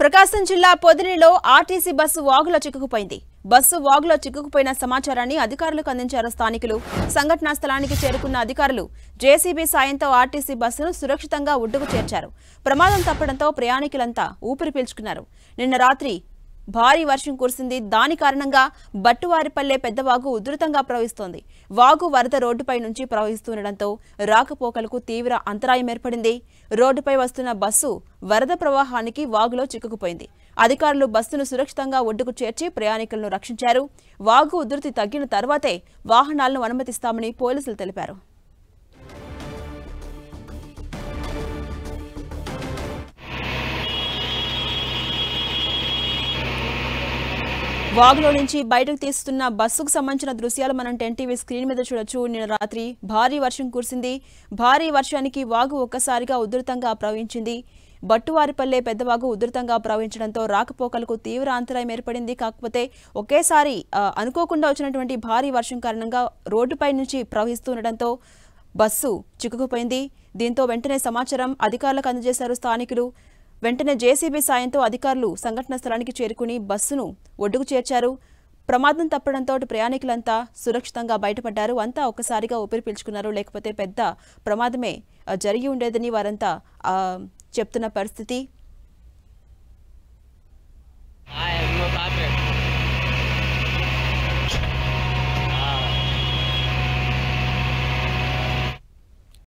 ప్రకాశం జిల్లా పొదిలిలో RTC bus వాగులో చిక్కుకుపోయింది bus వాగులో చిక్కుకుపోయిన సమాచారాన్ని అధికారులకు అందించారు స్థానికులు సంఘటనా స్థలానికి చేరుకున్న అధికారులు జేసీబీ సాయంతో ఆర్టీసీ బస్సును సురక్షితంగా ఒడ్డుకు చేర్చారు ప్రమాదం తప్పడంతో ప్రయాణికులంతా ఊపిరి పీల్చుకున్నారు నిన్న రాత్రి భారీ వర్షం కురిసింది దాని కారణంగా బట్టువారిపల్లె వాగు ఉధృతంగా ప్రవహిస్తోంది వాగు వరద రోడ్డుపై నుంచి ప్రవహిస్తుండటంతో రాకపోకలకు తీవ్ర అంతరాయం ఏర్పడింది రోడ్డుపై వస్తున్న బస్సు వరద ప్రవాహానికి వాగులో చిక్కుకుపోయింది అధికారులు బస్సును సురక్షితంగా ఒడ్డుకు చేర్చి ప్రయాణికులను రక్షించారు వాగు ఉధృతి తగ్గిన తర్వాతే వాహనాలను అనుమతిస్తామని పోలీసులు తెలిపారు వాగులో నుంచి బయటకు తీస్తున్న బస్సుకు సంబంధించిన దృశ్యాలు మనం టెన్ టీవీ స్క్రీన్ మీద చూడొచ్చు నిన్న రాత్రి భారీ వర్షం కురిసింది భారీ వర్షానికి వాగు ఒక్కసారిగా ఉధృతంగా ప్రవహించింది బట్టువారిపల్లె పెద్దవాగు ఉధృతంగా ప్రవహించడంతో రాకపోకలకు తీవ్ర అంతరాయం ఏర్పడింది కాకపోతే ఒకేసారి అనుకోకుండా వచ్చినటువంటి భారీ వర్షం కారణంగా రోడ్డుపై నుంచి ప్రవహిస్తుండటంతో బస్సు చిక్కుకుపోయింది దీంతో వెంటనే సమాచారం అధికారులకు అందజేశారు స్థానికులు వెంటనే జేసీబీ సాయంతో అధికారులు సంఘటన స్థలానికి చేరుకుని బస్సును ఒడ్డుకు చేర్చారు ప్రమాదం తప్పడంతో ప్రయాణికులంతా సురక్షితంగా బయటపడ్డారు అంతా ఒక్కసారిగా ఊపిరి పీల్చుకున్నారు లేకపోతే పెద్ద ప్రమాదమే జరిగి ఉండేదని వారంతా చెప్తున్న పరిస్థితి